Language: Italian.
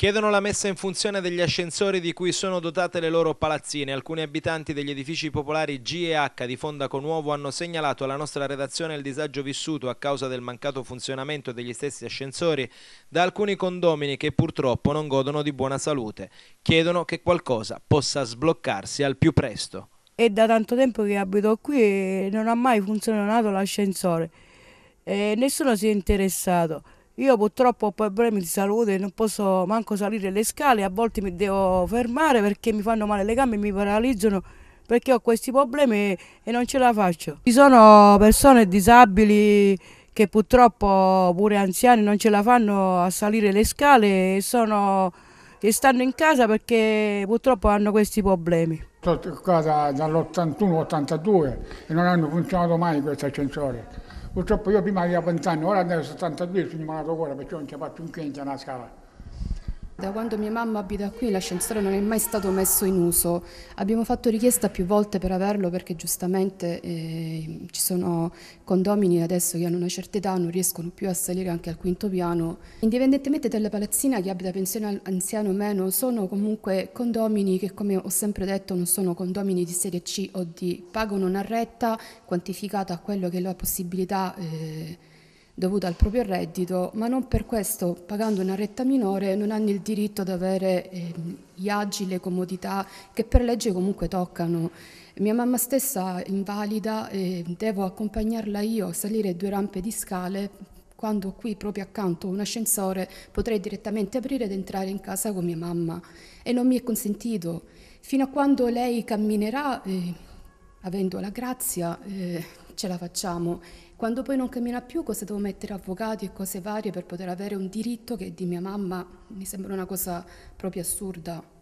Chiedono la messa in funzione degli ascensori di cui sono dotate le loro palazzine. Alcuni abitanti degli edifici popolari G e H di Fondaco Nuovo hanno segnalato alla nostra redazione il disagio vissuto a causa del mancato funzionamento degli stessi ascensori da alcuni condomini che purtroppo non godono di buona salute. Chiedono che qualcosa possa sbloccarsi al più presto. È da tanto tempo che abito qui e non ha mai funzionato l'ascensore. Eh, nessuno si è interessato. Io purtroppo ho problemi di salute, non posso manco salire le scale, a volte mi devo fermare perché mi fanno male le gambe, mi paralizzano perché ho questi problemi e non ce la faccio. Ci sono persone disabili che purtroppo pure anziani non ce la fanno a salire le scale e, sono, e stanno in casa perché purtroppo hanno questi problemi. Sono qua dall'81-82 e non hanno funzionato mai questi ascensori Purtroppo io prima avevo 20 anni, ora ne ho 72, quindi mi hanno ora perché non ci faccio un quinto a una scala. Da quando mia mamma abita qui l'ascensore non è mai stato messo in uso. Abbiamo fatto richiesta più volte per averlo perché giustamente eh, ci sono condomini adesso che hanno una certa età, non riescono più a salire anche al quinto piano. Indipendentemente dalla palazzina che abita pensione anziano o meno, sono comunque condomini che come ho sempre detto non sono condomini di serie C o D, pagano una retta quantificata a quello che è la possibilità eh, dovuta al proprio reddito, ma non per questo, pagando una retta minore, non hanno il diritto ad avere eh, gli agi, le comodità che per legge comunque toccano. Mia mamma stessa invalida, eh, devo accompagnarla io a salire due rampe di scale quando qui proprio accanto un ascensore potrei direttamente aprire ed entrare in casa con mia mamma e non mi è consentito. Fino a quando lei camminerà eh, avendo la grazia eh, ce la facciamo. Quando poi non cammina più cosa devo mettere avvocati e cose varie per poter avere un diritto che di mia mamma mi sembra una cosa proprio assurda.